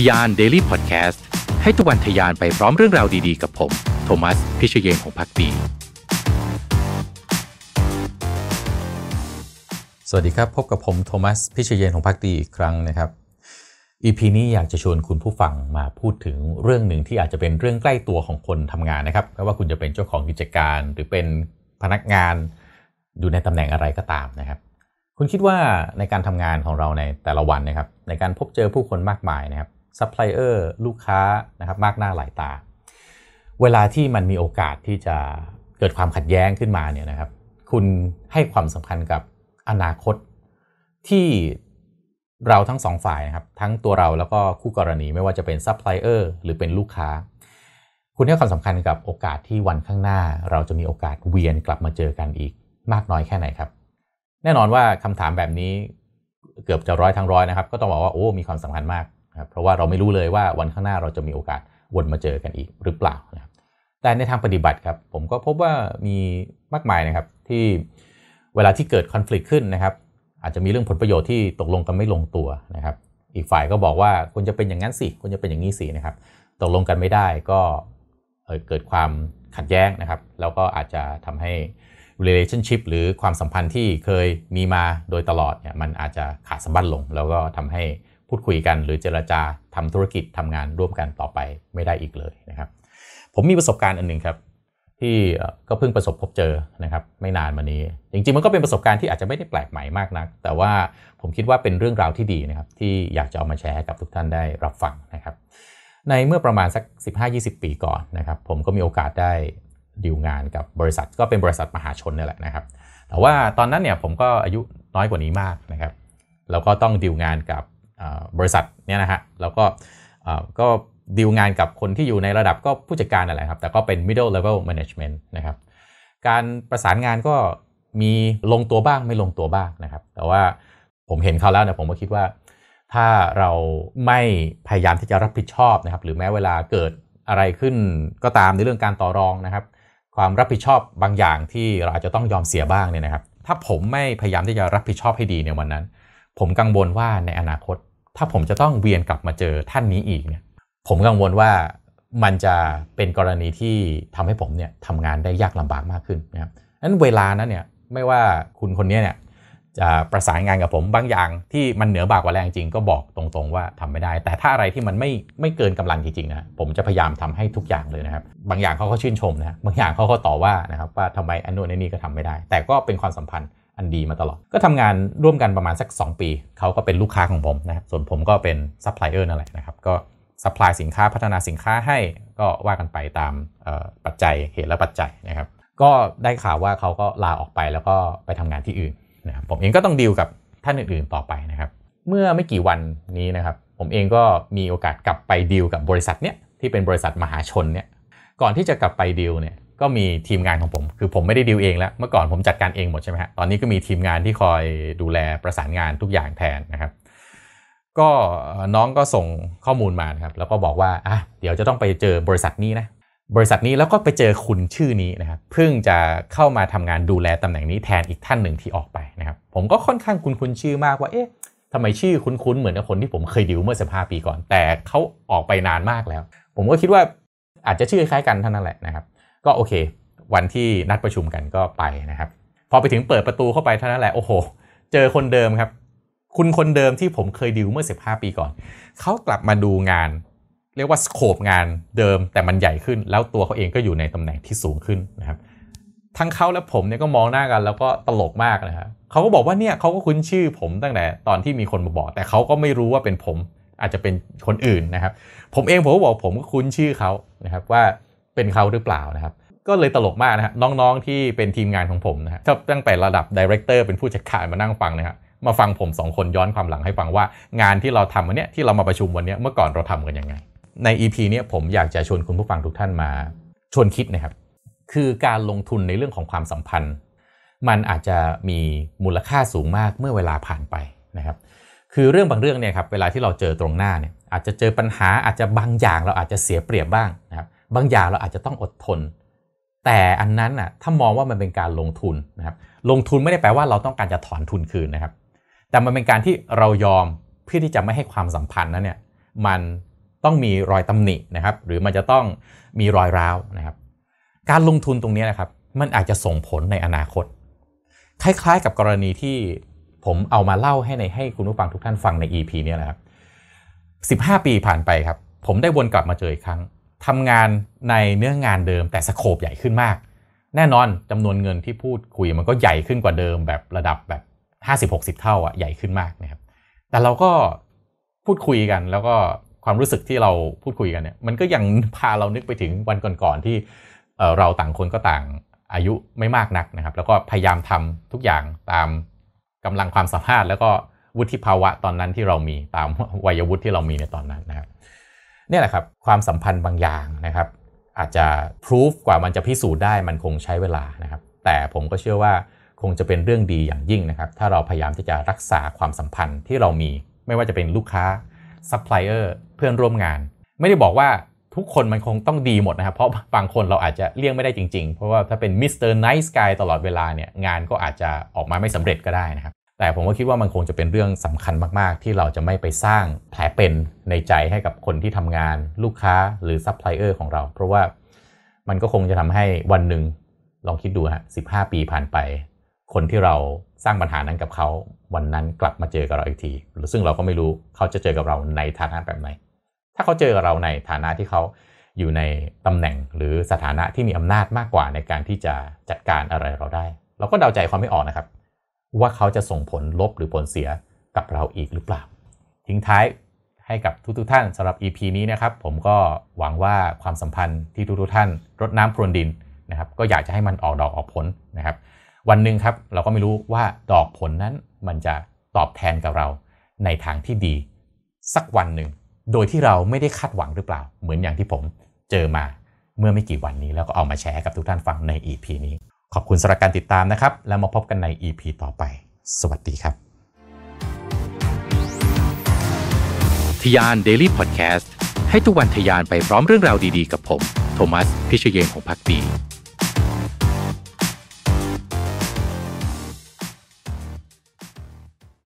ทยาน Daily Podcast ให้ทุกวันทยานไปพร้อมเรื่องราวดีๆ กับผมโทมัส พิเชเยงของพักดี สวัสดีครับ พบกับผม โทมัส พิเชเยงของพักดีอีกครั้งนะครับ EP นี้อยากจะชวนคุณผู้ฟังมาพูดถึงเรื่องหนึ่งที่อาจจะเป็นเรื่องใกล้ตัวของคนทำงานนะครับไม่ว่าคุณจะเป็นเจ้าของกิจการ หรือเป็นพนักงานอยู่ในตำแหน่งอะไรก็ตามนะครับ คุณคิดว่าในการทำงานของเราในแต่ละวันนะครับ ในการพบเจอผู้คนมากมายนะครับซัพพลายเออร์ลูกค้านะครับมากหน้าหลายตา เวลาที่มันมีโอกาสที่จะเกิดความขัดแย้งขึ้นมาเนี่ยนะครับ คุณให้ความสำคัญกับอนาคตที่เราทั้งสองฝ่ายนะครับทั้งตัวเราแล้วก็คู่กรณีไม่ว่าจะเป็นซัพพลายเออร์หรือเป็นลูกค้า คุณให้ความสำคัญกับโอกาสที่วันข้างหน้า เราจะมีโอกาสเวียนกลับมาเจอกันอีกมากน้อยแค่ไหนครับ แน่นอนว่าคำถามแบบนี้เกือบจะร้อยทั้งร้อยนะครับ ก็ต้องบอกว่าโอ้ มีความสำคัญมากเพราะว่าเราไม่รู้เลยว่าวันข้างหน้าเราจะมีโอกาสวนมาเจอกันอีกหรือเปล่านะครับแต่ในทางปฏิบัติครับผมก็พบว่ามีมากมายนะครับที่เวลาที่เกิดคอน FLICT ขึ้นนะครับ อาจจะมีเรื่องผลประโยชน์ที่ตกลงกันไม่ลงตัวนะครับ อีกฝ่ายก็บอกว่าควรจะเป็นอย่างนั้นสิควรจะเป็นอย่างนี้สินะครับ ตกลงกันไม่ได้ก็เกิดความขัดแย้งนะครับ แล้วก็อาจจะทำให้ relationship หรือความสัมพันธ์ที่เคยมีมาโดยตลอดเนี่ยมันอาจจะขาดสมบัติลง แล้วก็ทำให้พูดคุยกันหรือเจราจาทำธุรกิจทำงานร่วมกันต่อไปไม่ได้อีกเลยนะครับผมมีประสบการณ์อันหนึ่งครับที่ก็เพิ่งประสบพบเจอนะครับไม่นานมานี้ จริงๆมันก็เป็นประสบการณ์ที่อาจจะไม่ได้แปลกใหม่มากนักแต่ว่าผมคิดว่าเป็นเรื่องราวที่ดีนะครับที่อยากจะเอามาแชร์ให้กับทุกท่านได้รับฟังนะครับ ในเมื่อประมาณสัก 15-20 ปีก่อนนะครับผมก็มีโอกาสได้ดีลงานกับบริษัทก็เป็นบริษัทมหาชนนี่แหละนะครับ แต่ว่าตอนนั้นเนี่ยผมก็อายุน้อยกว่านี้มากนะครับแล้วก็ต้องดีลงานกับบริษัทเนี่ยนะฮะแล้วก็ก็ดีลงานกับคนที่อยู่ในระดับก็ผู้จัดการอะไรครับ แต่ก็เป็น middle level management นะครับการประสานงานก็มีลงตัวบ้างไม่ลงตัวบ้างนะครับ แต่ว่าผมเห็นเขาแล้วเนี่ยผมก็คิดว่า ถ้าเราไม่พยายามที่จะรับผิดชอบนะครับหรือแม้เวลาเกิดอะไรขึ้นก็ตามในเรื่องการต่อรองนะครับ ความรับผิดชอบบางอย่างที่เราจะต้องยอมเสียบ้างเนี่ยนะครับถ้าผมไม่พยายามที่จะรับผิดชอบให้ดีในวันนั้น ผมกังวลว่าในอนาคตถ้าผมจะต้องเวียนกลับมาเจอท่านนี้อีกเนี่ยผมกังวลว่ามันจะเป็นกรณีที่ทำให้ผมเนี่ยทำงานได้ยากลำบากมากขึ้นนะครับนั้นเวลานั้นเนี่ยไม่ว่าคุณคนนี้เนี่ยจะประสานงานกับผมบางอย่างที่มันเหนือบากกว่าแรงจริงก็บอกตรงๆ ว่าทำไม่ได้ แต่ถ้าอะไรที่มันไม่ไม่เกินกำลังจริงๆนะผมจะพยายามทำให้ทุกอย่างเลยนะครับบางอย่างเขาก็ชื่นชมนะบางอย่างเขาก็ต่อว่านะครับว่าทำไมอันนู้นอันนี้ก็ทำไม่ได้ แต่ก็เป็นความสัมพันธ์อันดีมาตลอดก็ทำงานร่วมกันประมาณสัก 2 ปี เขาก็เป็นลูกค้าของผมนะครับส่วนผมก็เป็นซัพพลายเออร์นั่นแหละนะครับ ก็ซัพพลายสินค้าพัฒนาสินค้าให้ก็ว่ากันไปตามปัจจัยเหตุและปัจจัยนะครับก็ได้ข่าวว่าเขาก็ลาออกไปแล้วก็ไปทำงานที่อื่นนะครับผมเองก็ต้องดีลกับท่านอื่น ๆ ต่อไปนะครับเมื่อไม่กี่วันนี้นะครับ ผมเองก็มีโอกาสกลับไปดีลกับบริษัทเนี้ยที่เป็นบริษัทมหาชนเนี่ยก่อนที่จะกลับไปดีลเนี่ยก็มีทีมงานของผม คือผมไม่ได้ดีลเองแล้วเมื่อก่อนผมจัดการเองหมดใช่ไหมฮะตอนนี้ก็มีทีมงานที่คอยดูแลประสานงานทุกอย่างแทนนะครับก็น้องก็ส่งข้อมูลมาครับแล้วก็บอกว่า อ่ะ เดี๋ยวจะต้องไปเจอบริษัทนี้นะบริษัทนี้แล้วก็ไปเจอคุณชื่อนี้นะครับเพิ่งจะเข้ามาทำงานดูแลตำแหน่งนี้แทนอีกท่านหนึ่งที่ออกไปนะครับผมก็ค่อนข้างคุ้นคุ้นชื่อมากว่าเอ๊ะทำไมชื่อคุ้นคุ้นเหมือนกับคนที่ผมเคยดิวเมื่อ15ปีก่อน แต่เขาออกไปนานมากแล้ว ผมก็คิดว่าอาจจะชื่อคล้ายกันเท่านั้นแหละนะครับก็โอเค วันที่นัดประชุมกันก็ไปนะครับ พอไปถึงเปิดประตูเข้าไปเท่านั้นแหละโอ้โห เจอคนเดิมครับ คุณคนเดิมที่ผมเคยดิวเมื่อ 15 ปีก่อน เขากลับมาดูงานเรียกว่าสโคปงานเดิมแต่มันใหญ่ขึ้น แล้วตัวเขาเองก็อยู่ในตำแหน่งที่สูงขึ้นนะครับทั้งเขาและผมเนี่ยก็มองหน้ากันแล้วก็ตลกมากนะครับเขาก็บอกว่าเนี่ยเขาก็คุ้นชื่อผมตั้งแต่ตอนที่มีคนมาบอก แต่เขาก็ไม่รู้ว่าเป็นผมอาจจะเป็นคนอื่นนะครับ ผมเอง ผมก็บอกผมก็คุ้นชื่อเขานะครับว่าเป็นเขาหรือเปล่านะครับ ก็เลยตลกมากนะฮะน้องๆที่เป็นทีมงานของผมนะฮะตั้งแต่ระดับดีเรคเตอร์เป็นผู้จัดการมานั่งฟังนะครมาฟังผมสองคนย้อนความหลังให้ฟังว่างานที่เราทำวันนี้ที่เรามาประชุมวันนี้เมื่อก่อนเราทำกันยังไง ใน EP นี้ผมอยากจะชวนคุณผู้ฟังทุกท่านมาชวนคิดนะครับ คือการลงทุนในเรื่องของความสัมพันธ์ มันอาจจะมีมูลค่าสูงมากเมื่อเวลาผ่านไปนะครับ คือเรื่องบางเรื่องเนี่ยครับเวลาที่เราเจอตรงหน้าเนี่ยอาจจะเจอปัญหาอาจจะบางอย่าง เราอาจจะเสียเปรียบบ้างนะครับบางอย่างเราอาจจะต้องอดทน แต่อันนั้นน่ะ ถ้ามองว่ามันเป็นการลงทุนนะครับ ลงทุนไม่ได้แปลว่าเราต้องการจะถอนทุนคืนนะครับ แต่มันเป็นการที่เรายอมเพื่อที่จะไม่ให้ความสัมพันธ์นั้นเนี่ย มันต้องมีรอยตำหนินะครับ หรือมันจะต้องมีรอยร้าวนะครับ การลงทุนตรงนี้นะครับ มันอาจจะส่งผลในอนาคต คล้ายๆ กับกรณีที่ผมเอามาเล่าให้ในให้คุณผู้ฟังทุกท่านฟังใน EP นี้นะครับ15 ปีผ่านไปครับ ผมได้วนกลับมาเจออีกครั้งทำงานในเนื้องงานเดิมแต่สโคปใหญ่ขึ้นมาก แน่นอนจำนวนเงินที่พูดคุยมันก็ใหญ่ขึ้นกว่าเดิมแบบระดับแบบ50-60เท่าอ่ะใหญ่ขึ้นมากนะครับ แต่เราก็พูดคุยกัน แล้วก็ความรู้สึกที่เราพูดคุยกันเนี่ยมันก็ยังพาเรานึกไปถึงวันก่อนๆที่เราต่างคนก็ต่างอายุไม่มากนักนะครับ แล้วก็พยายามทำทุกอย่างตามกำลังความสามารถแล้วก็วุฒิภาวะตอนนั้นที่เรามีตามวัยวุฒิที่เรามีในตอนนั้นนะครับนี่แหละครับ ความสัมพันธ์บางอย่างนะครับ อาจจะพิสูจกว่ามันจะพิสูจน์ได้มันคงใช้เวลานะครับ แต่ผมก็เชื่อว่าคงจะเป็นเรื่องดีอย่างยิ่งนะครับ ถ้าเราพยายามที่จะรักษาความสัมพันธ์ที่เรามี ไม่ว่าจะเป็นลูกค้าซัพพลายเออร์เพื่อนร่วมงาน ไม่ได้บอกว่าทุกคนมันคงต้องดีหมดนะครับ เพราะบางคนเราอาจจะเลี่ยงไม่ได้จริงๆ เพราะว่าถ้าเป็นมิสเตอร์ไนท์สกายตลอดเวลาเนี่ยงานก็อาจจะออกมาไม่สำเร็จก็ได้นะครับแต่ผมก็คิดว่ามันคงจะเป็นเรื่องสำคัญมากๆ ที่เราจะไม่ไปสร้างแผลเป็นในใจให้กับคนที่ทำงานลูกค้าหรือซัพพลายเออร์ของเรา เพราะว่ามันก็คงจะทำให้วันหนึ่งลองคิดดูฮะสิปีผ่านไป คนที่เราสร้างปัญหานั้นกับเขา วันนั้นกลับมาเจอกับเราอีกทีซึ่งเราก็ไม่รู้เขาจะเจอกับเราในฐานะแบบไหนถ้าเขาเจอกับเราในฐานะที่เขาอยู่ในตำแหน่งหรือสถานะที่มีอำนาจมากกว่าในการที่จะจัดการอะไรเราได้เราก็เดาใจความไม่ออกนะครับว่าเขาจะส่งผลลบหรือผลเสียกับเราอีกหรือเปล่า ทิ้งท้ายให้กับทุกๆท่านสำหรับ EP นี้นะครับ ผมก็หวังว่าความสัมพันธ์ที่ทุกๆท่านรดน้ำพรวนดินนะครับก็อยากจะให้มันออกดอกออกผลนะครับ วันหนึ่งครับเราก็ไม่รู้ว่าดอกผลนั้นมันจะตอบแทนกับเราในทางที่ดี สักวันหนึ่งโดยที่เราไม่ได้คาดหวังหรือเปล่า เหมือนอย่างที่ผมเจอมาเมื่อไม่กี่วันนี้แล้วก็เอามาแชร์กับทุกท่านฟังใน EP นี้ขอบคุณสำหรับการติดตามนะครับ แล้วมาพบกันใน EP ต่อไป สวัสดีครับ ทยาน Daily Podcast ให้ทุกวันทยานไปพร้อมเรื่องราวดี ๆ กับผม โทมัส พิเชยงของพักดี